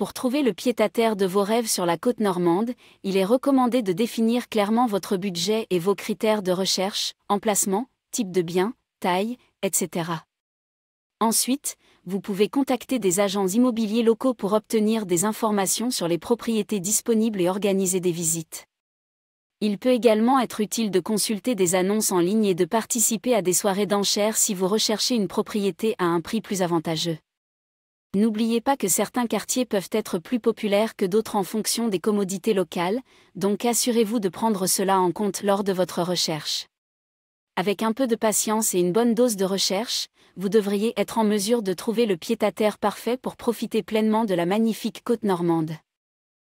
Pour trouver le pied-à-terre de vos rêves sur la côte normande, il est recommandé de définir clairement votre budget et vos critères de recherche, emplacement, type de bien, taille, etc. Ensuite, vous pouvez contacter des agents immobiliers locaux pour obtenir des informations sur les propriétés disponibles et organiser des visites. Il peut également être utile de consulter des annonces en ligne et de participer à des soirées d'enchères si vous recherchez une propriété à un prix plus avantageux. N'oubliez pas que certains quartiers peuvent être plus populaires que d'autres en fonction des commodités locales, donc assurez-vous de prendre cela en compte lors de votre recherche. Avec un peu de patience et une bonne dose de recherche, vous devriez être en mesure de trouver le pied-à-terre parfait pour profiter pleinement de la magnifique côte normande.